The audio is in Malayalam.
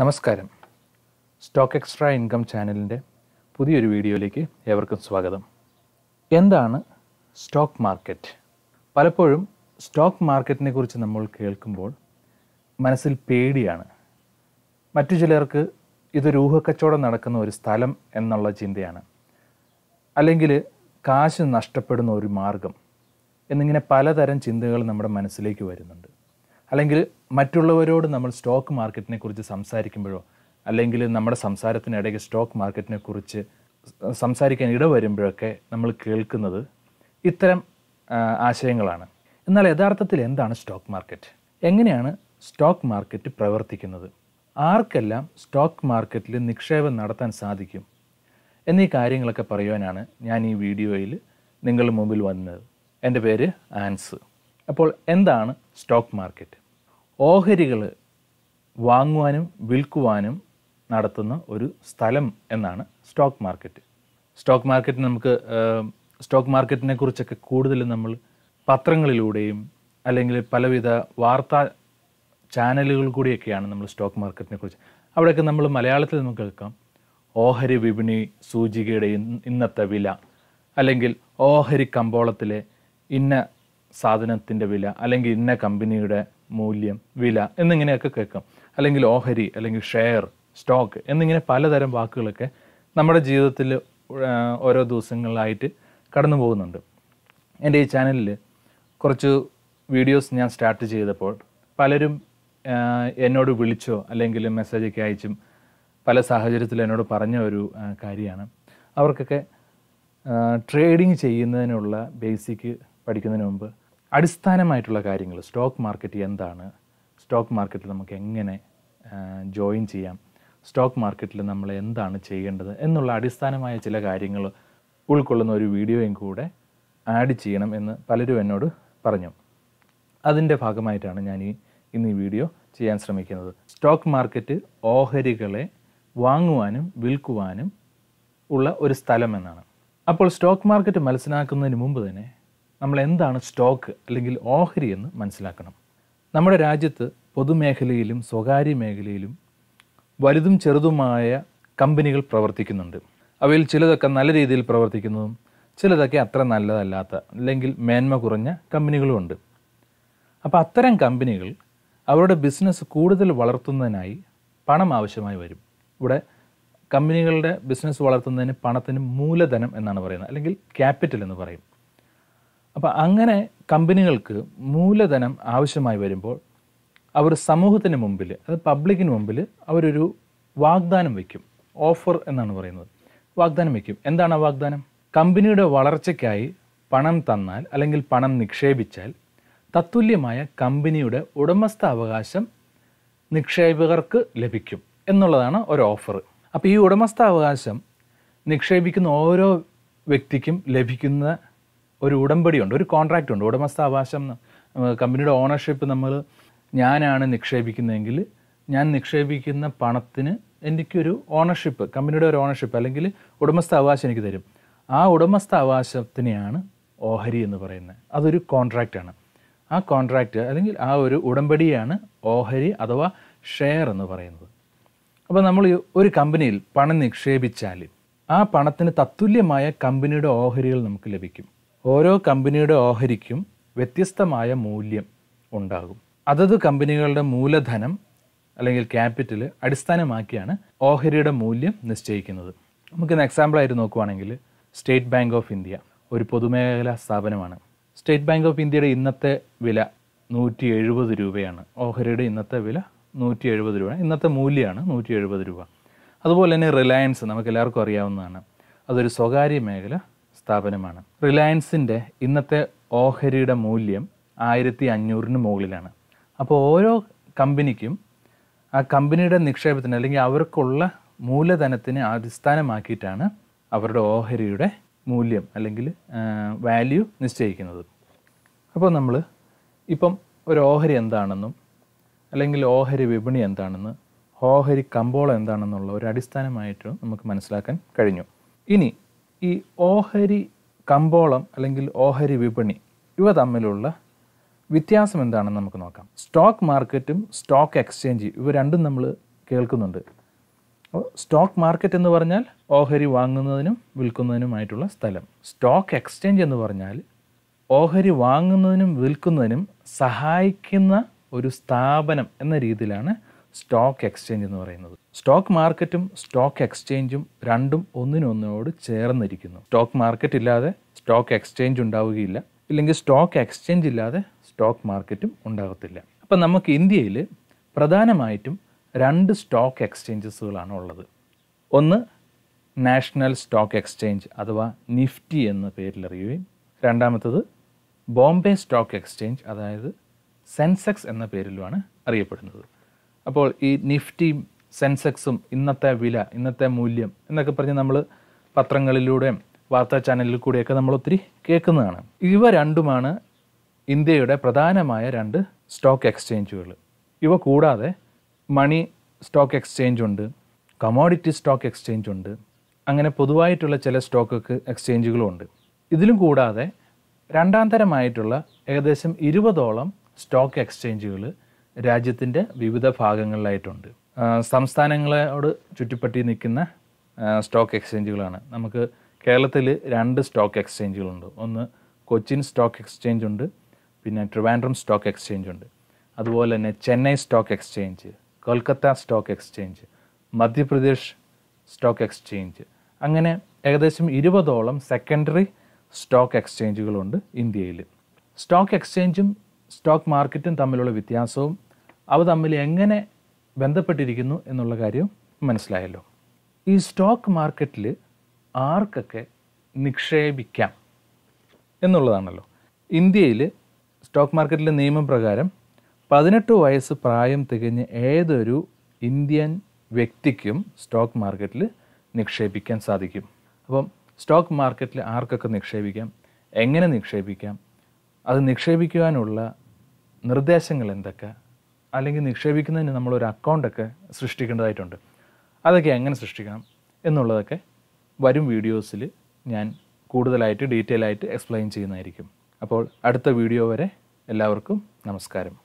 നമസ്കാരം സ്റ്റോക്ക് എക്സ്ട്രാ ഇൻകം ചാനലിൻ്റെ പുതിയൊരു വീഡിയോയിലേക്ക് ഏവർക്കും സ്വാഗതം എന്താണ് സ്റ്റോക്ക് മാർക്കറ്റ് പലപ്പോഴും സ്റ്റോക്ക് മാർക്കറ്റിനെ കുറിച്ച് നമ്മൾ കേൾക്കുമ്പോൾ മനസ്സിൽ പേടിയാണ് മറ്റു ചിലർക്ക് ഇതൊരു ഊഹക്കച്ചവടം നടക്കുന്ന ഒരു സ്ഥലം എന്നുള്ള ചിന്തയാണ് അല്ലെങ്കിൽ കാശ് നഷ്ടപ്പെടുന്ന ഒരു മാർഗം എന്നിങ്ങനെ പലതരം ചിന്തകൾ നമ്മുടെ മനസ്സിലേക്ക് വരുന്നുണ്ട് അല്ലെങ്കിൽ മറ്റുള്ളവരോട് നമ്മൾ സ്റ്റോക്ക് മാർക്കറ്റിനെ കുറിച്ച് സംസാരിക്കുമ്പോഴോ അല്ലെങ്കിൽ നമ്മുടെ സംസാരത്തിനിടയ്ക്ക് സ്റ്റോക്ക് മാർക്കറ്റിനെ കുറിച്ച് സംസാരിക്കാൻ ഇടവരുമ്പോഴൊക്കെ നമ്മൾ കേൾക്കുന്നത് ഇത്തരം ആശയങ്ങളാണ് എന്നാൽ യഥാർത്ഥത്തിൽ എന്താണ് സ്റ്റോക്ക് മാർക്കറ്റ് എങ്ങനെയാണ് സ്റ്റോക്ക് മാർക്കറ്റ് പ്രവർത്തിക്കുന്നത് ആർക്കെല്ലാം സ്റ്റോക്ക് മാർക്കറ്റിൽ നിക്ഷേപം നടത്താൻ സാധിക്കും എന്നീ കാര്യങ്ങളൊക്കെ പറയുവാനാണ് ഞാൻ ഈ വീഡിയോയിൽ നിങ്ങളുടെ മുമ്പിൽ വന്നത് എൻ്റെ പേര് ആൻസ് അപ്പോൾ എന്താണ് സ്റ്റോക്ക് മാർക്കറ്റ് ഓഹരികൾ വാങ്ങുവാനും വിൽക്കുവാനും നടത്തുന്ന ഒരു സ്ഥലം എന്നാണ് സ്റ്റോക്ക് മാർക്കറ്റ് സ്റ്റോക്ക് മാർക്കറ്റ് നമുക്ക് സ്റ്റോക്ക് മാർക്കറ്റിനെ കുറിച്ചൊക്കെ കൂടുതൽ നമ്മൾ പത്രങ്ങളിലൂടെയും അല്ലെങ്കിൽ പലവിധ വാർത്താ ചാനലുകൾ കൂടിയൊക്കെയാണ് നമ്മൾ സ്റ്റോക്ക് മാർക്കറ്റിനെ കുറിച്ച് അവിടെയൊക്കെ നമ്മൾ മലയാളത്തിൽ നമുക്ക് കേൾക്കാം ഓഹരി വിപണി സൂചികയുടെ ഇന്നത്തെ വില അല്ലെങ്കിൽ ഓഹരി കമ്പോളത്തിലെ ഇന്ന സാധനത്തിൻ്റെ വില അല്ലെങ്കിൽ ഇന്ന കമ്പനിയുടെ മൂല്യം വില എന്നിങ്ങനെയൊക്കെ കേൾക്കും അല്ലെങ്കിൽ ഓഹരി അല്ലെങ്കിൽ ഷെയർ സ്റ്റോക്ക് എന്നിങ്ങനെ പലതരം വാക്കുകളൊക്കെ നമ്മുടെ ജീവിതത്തിൽ ഓരോ ദിവസങ്ങളിലായിട്ട് കടന്നു പോകുന്നുണ്ട് എൻ്റെ ഈ ചാനലിൽ കുറച്ച് വീഡിയോസ് ഞാൻ സ്റ്റാർട്ട് ചെയ്തപ്പോൾ പലരും എന്നോട് വിളിച്ചോ അല്ലെങ്കിൽ മെസ്സേജൊക്കെ അയച്ചും പല സാഹചര്യത്തിൽ എന്നോട് പറഞ്ഞ ഒരു കാര്യമാണ് അവർക്കൊക്കെ ട്രേഡിങ് ചെയ്യുന്നതിനുള്ള ബേസിക് പഠിക്കുന്നതിന് മുമ്പ് അടിസ്ഥാനമായിട്ടുള്ള കാര്യങ്ങൾ സ്റ്റോക്ക് മാർക്കറ്റ് എന്താണ് സ്റ്റോക്ക് മാർക്കറ്റിൽ നമുക്ക് എങ്ങനെ ജോയിൻ ചെയ്യാം സ്റ്റോക്ക് മാർക്കറ്റിൽ നമ്മൾ എന്താണ് ചെയ്യേണ്ടത് എന്നുള്ള അടിസ്ഥാനമായ ചില കാര്യങ്ങൾ ഉൾക്കൊള്ളുന്ന ഒരു വീഡിയോയും കൂടെ ആഡ് ചെയ്യണം എന്ന് പലരും എന്നോട് പറഞ്ഞു അതിൻ്റെ ഭാഗമായിട്ടാണ് ഞാൻ ഈ ഇന്ന് ഈ വീഡിയോ ചെയ്യാൻ ശ്രമിക്കുന്നത് സ്റ്റോക്ക് മാർക്കറ്റ് ഓഹരികളെ വാങ്ങുവാനും വിൽക്കുവാനും ഉള്ള ഒരു സ്ഥലം എന്നാണ് അപ്പോൾ സ്റ്റോക്ക് മാർക്കറ്റ് മനസ്സിലാക്കുന്നതിന് മുമ്പ് തന്നെ നമ്മൾ എന്താണ് സ്റ്റോക്ക് അല്ലെങ്കിൽ ഓഹരി എന്ന് മനസ്സിലാക്കണം നമ്മുടെ രാജ്യത്ത് പൊതുമേഖലയിലും സ്വകാര്യ മേഖലയിലും വലുതും ചെറുതുമായ കമ്പനികൾ പ്രവർത്തിക്കുന്നുണ്ട് അവയിൽ ചിലതൊക്കെ നല്ല രീതിയിൽ പ്രവർത്തിക്കുന്നതും ചിലതൊക്കെ അത്ര നല്ലതല്ലാത്ത അല്ലെങ്കിൽ മേന്മ കുറഞ്ഞ കമ്പനികളുമുണ്ട് അപ്പോൾ അത്തരം കമ്പനികൾ അവരുടെ ബിസിനസ് കൂടുതൽ വളർത്തുന്നതിനായി പണം ആവശ്യമായി വരും ഇവിടെ കമ്പനികളുടെ ബിസിനസ് വളർത്തുന്നതിന് പണത്തിന് മൂലധനം എന്നാണ് പറയുന്നത് അല്ലെങ്കിൽ ക്യാപിറ്റൽ എന്ന് പറയും അപ്പോൾ അങ്ങനെ കമ്പനികൾക്ക് മൂലധനം ആവശ്യമായി വരുമ്പോൾ അവർ സമൂഹത്തിന് മുമ്പിൽ അത് പബ്ലിക്കിന് മുമ്പിൽ അവരൊരു വാഗ്ദാനം വയ്ക്കും ഓഫർ എന്നാണ് പറയുന്നത് വാഗ്ദാനം വയ്ക്കും എന്താണ് ആ വാഗ്ദാനം കമ്പനിയുടെ വളർച്ചയ്ക്കായി പണം തന്നാൽ അല്ലെങ്കിൽ പണം നിക്ഷേപിച്ചാൽ തത്തുല്യമായ കമ്പനിയുടെ ഉടമസ്ഥാവകാശം നിക്ഷേപകർക്ക് ലഭിക്കും എന്നുള്ളതാണ് ഒരു ഓഫർ അപ്പോൾ ഈ ഉടമസ്ഥാവകാശം നിക്ഷേപിക്കുന്ന ഓരോ വ്യക്തിക്കും ലഭിക്കുന്ന ഒരു ഉടമ്പടിയുണ്ട് ഒരു കോൺട്രാക്റ്റ് ഉണ്ട് ഉടമസ്ഥാവകാശം കമ്പനിയുടെ ഓണർഷിപ്പ് നമ്മൾ ഞാനാണ് നിക്ഷേപിക്കുന്നതെങ്കിൽ ഞാൻ നിക്ഷേപിക്കുന്ന പണത്തിന് എനിക്കൊരു ഓണർഷിപ്പ് കമ്പനിയുടെ ഒരു ഓണർഷിപ്പ് അല്ലെങ്കിൽ ഉടമസ്ഥാവകാശം എനിക്ക് തരും ആ ഉടമസ്ഥാവകാശത്തിനെയാണ് ഓഹരി എന്ന് പറയുന്നത് അതൊരു കോൺട്രാക്റ്റാണ് ആ കോൺട്രാക്റ്റ് അല്ലെങ്കിൽ ആ ഒരു ഉടമ്പടിയാണ് ഓഹരി അഥവാ ഷെയർ എന്ന് പറയുന്നത് അപ്പോൾ നമ്മൾ ഒരു കമ്പനിയിൽ പണം നിക്ഷേപിച്ചാൽ ആ പണത്തിന് തത്തുല്യമായ കമ്പനിയുടെ ഓഹരികൾ നമുക്ക് ലഭിക്കും ഓരോ കമ്പനിയുടെ ഓഹരിക്കും വ്യത്യസ്തമായ മൂല്യം ഉണ്ടാകും അതത് കമ്പനികളുടെ മൂലധനം അല്ലെങ്കിൽ ക്യാപിറ്റൽ അടിസ്ഥാനമാക്കിയാണ് ഓഹരിയുടെ മൂല്യം നിശ്ചയിക്കുന്നത് നമുക്കിന്ന് എക്സാമ്പിളായിട്ട് നോക്കുവാണെങ്കിൽ സ്റ്റേറ്റ് ബാങ്ക് ഓഫ് ഇന്ത്യ ഒരു പൊതുമേഖലാ സ്ഥാപനമാണ് സ്റ്റേറ്റ് ബാങ്ക് ഓഫ് ഇന്ത്യയുടെ ഇന്നത്തെ വില നൂറ്റി എഴുപത് രൂപയാണ് ഓഹരിയുടെ ഇന്നത്തെ വില നൂറ്റി എഴുപത് രൂപ ഇന്നത്തെ മൂല്യമാണ് നൂറ്റി എഴുപത് രൂപ അതുപോലെ തന്നെ റിലയൻസ് നമുക്ക് എല്ലാവർക്കും അറിയാവുന്നതാണ് അതൊരു സ്വകാര്യ മേഖല സ്ഥാപനമാണ് റിലയൻസിൻ്റെ ഇന്നത്തെ ഓഹരിയുടെ മൂല്യം ആയിരത്തി അഞ്ഞൂറിന് മുകളിലാണ് അപ്പോൾ ഓരോ കമ്പനിക്കും ആ കമ്പനിയുടെ നിക്ഷേപത്തിന് അല്ലെങ്കിൽ അവർക്കുള്ള മൂലധനത്തിന് അടിസ്ഥാനമാക്കിയിട്ടാണ് അവരുടെ ഓഹരിയുടെ മൂല്യം അല്ലെങ്കിൽ വാല്യൂ നിശ്ചയിക്കുന്നത് അപ്പോൾ നമ്മൾ ഇപ്പം ഒരു ഓഹരി എന്താണെന്നും അല്ലെങ്കിൽ ഓഹരി വിപണി എന്താണെന്ന് ഓഹരി കമ്പോളം എന്താണെന്നുള്ള ഒരു അടിസ്ഥാനമായിട്ട് നമുക്ക് മനസ്സിലാക്കാൻ കഴിഞ്ഞു ഇനി ഈ ഓഹരി കമ്പോളം അല്ലെങ്കിൽ ഓഹരി വിപണി ഇവ തമ്മിലുള്ള വ്യത്യാസം എന്താണെന്ന് നമുക്ക് നോക്കാം സ്റ്റോക്ക് മാർക്കറ്റും സ്റ്റോക്ക് എക്സ്ചേഞ്ച് ഇവ രണ്ടും നമ്മൾ കേൾക്കുന്നുണ്ട് അപ്പോൾ സ്റ്റോക്ക് മാർക്കറ്റ് എന്ന് പറഞ്ഞാൽ ഓഹരി വാങ്ങുന്നതിനും വിൽക്കുന്നതിനുമായിട്ടുള്ള സ്ഥലം സ്റ്റോക്ക് എക്സ്ചേഞ്ച് എന്ന് പറഞ്ഞാൽ ഓഹരി വാങ്ങുന്നതിനും വിൽക്കുന്നതിനും സഹായിക്കുന്ന ഒരു സ്ഥാപനം എന്ന രീതിയിലാണ് സ്റ്റോക്ക് എക്സ്ചേഞ്ച് എന്ന് പറയുന്നത് സ്റ്റോക്ക് മാർക്കറ്റും സ്റ്റോക്ക് എക്സ്ചേഞ്ചും രണ്ടും ഒന്നിനൊന്നിനോട് ചേർന്നിരിക്കുന്നു സ്റ്റോക്ക് മാർക്കറ്റ് ഇല്ലാതെ സ്റ്റോക്ക് എക്സ്ചേഞ്ച് ഉണ്ടാവുകയില്ല ഇല്ലെങ്കിൽ സ്റ്റോക്ക് എക്സ്ചേഞ്ച് ഇല്ലാതെ സ്റ്റോക്ക് മാർക്കറ്റും ഉണ്ടാകത്തില്ല അപ്പം നമുക്ക് ഇന്ത്യയിൽ പ്രധാനമായിട്ടും രണ്ട് സ്റ്റോക്ക് എക്സ്ചേഞ്ചസുകളാണ് ഉള്ളത് ഒന്ന് നാഷണൽ സ്റ്റോക്ക് എക്സ്ചേഞ്ച് അഥവാ നിഫ്റ്റി എന്ന പേരിലറിയുകയും രണ്ടാമത്തത് ബോംബെ സ്റ്റോക്ക് എക്സ്ചേഞ്ച് അതായത് സെൻസെക്സ് എന്ന പേരിലുമാണ് അറിയപ്പെടുന്നത് അപ്പോൾ ഈ നിഫ്റ്റിയും സെൻസെക്സും ഇന്നത്തെ വില ഇന്നത്തെ മൂല്യം എന്നൊക്കെ പറഞ്ഞ് നമ്മൾ പത്രങ്ങളിലൂടെയും വാർത്താ ചാനലിൽ കൂടെയൊക്കെ നമ്മൾ ഒത്തിരി കേൾക്കുന്നതാണ് ഇവ രണ്ടുമാണ് ഇന്ത്യയുടെ പ്രധാനമായ രണ്ട് സ്റ്റോക്ക് എക്സ്ചേഞ്ചുകൾ ഇവ കൂടാതെ മണി സ്റ്റോക്ക് എക്സ്ചേഞ്ച് ഉണ്ട് കമോഡിറ്റി സ്റ്റോക്ക് എക്സ്ചേഞ്ച് ഉണ്ട് അങ്ങനെ പൊതുവായിട്ടുള്ള ചില സ്റ്റോക്ക് എക്സ്ചേഞ്ചുകളും ഉണ്ട് ഇതിലും കൂടാതെ രണ്ടാം തരമായിട്ടുള്ള ഏകദേശം ഇരുപതോളം സ്റ്റോക്ക് എക്സ്ചേഞ്ചുകൾ രാജ്യത്തിൻ്റെ വിവിധ ഭാഗങ്ങളിലായിട്ടുണ്ട് സംസ്ഥാനങ്ങളോട് ചുറ്റിപ്പറ്റി നിൽക്കുന്ന സ്റ്റോക്ക് എക്സ്ചേഞ്ചുകളാണ് നമുക്ക് കേരളത്തിൽ രണ്ട് സ്റ്റോക്ക് എക്സ്ചേഞ്ചുകളുണ്ട് ഒന്ന് കൊച്ചിൻ സ്റ്റോക്ക് എക്സ്ചേഞ്ച് ഉണ്ട് പിന്നെ ട്രിവാൻഡ്രം സ്റ്റോക്ക് എക്സ്ചേഞ്ച് ഉണ്ട് അതുപോലെ തന്നെ Chennai stock exchange Kolkata stock exchange Madhya Pradesh stock exchange അങ്ങനെ ഏകദേശം ഇരുപതോളം സെക്കൻഡറി സ്റ്റോക്ക് എക്സ്ചേഞ്ചുകളുണ്ട് ഇന്ത്യയിൽ സ്റ്റോക്ക് എക്സ്ചേഞ്ചും സ്റ്റോക്ക് മാർക്കറ്റും തമ്മിലുള്ള വ്യത്യാസവും അവ തമ്മിൽ എങ്ങനെ ബന്ധപ്പെട്ടിരിക്കുന്നു എന്നുള്ള കാര്യം മനസ്സിലായല്ലോ ഈ സ്റ്റോക്ക് മാർക്കറ്റിൽ ആർക്കൊക്കെ നിക്ഷേപിക്കാം എന്നുള്ളതാണല്ലോ ഇന്ത്യയിൽ സ്റ്റോക്ക് മാർക്കറ്റിലെ നിയമപ്രകാരം പതിനെട്ട് വയസ്സ് പ്രായം തികഞ്ഞ ഏതൊരു ഇന്ത്യൻ വ്യക്തിക്കും സ്റ്റോക്ക് മാർക്കറ്റിൽ നിക്ഷേപിക്കാൻ സാധിക്കും അപ്പം സ്റ്റോക്ക് മാർക്കറ്റിൽ ആർക്കൊക്കെ നിക്ഷേപിക്കാം എങ്ങനെ നിക്ഷേപിക്കാം അത് നിക്ഷേപിക്കുവാനുള്ള നിർദ്ദേശങ്ങൾ എന്തൊക്കെ അല്ലെങ്കിൽ നിക്ഷേപിക്കുന്നതിന് നമ്മളൊരു അക്കൗണ്ടൊക്കെ സൃഷ്ടിക്കേണ്ടതായിട്ടുണ്ട് അതൊക്കെ എങ്ങനെ സൃഷ്ടിക്കണം എന്നുള്ളതൊക്കെ വരും വീഡിയോസിൽ ഞാൻ കൂടുതലായിട്ട് ഡീറ്റെയിൽ ആയിട്ട് എക്സ്പ്ലെയിൻ ചെയ്യുന്നതായിരിക്കും അപ്പോൾ അടുത്ത വീഡിയോ വരെ എല്ലാവർക്കും നമസ്കാരം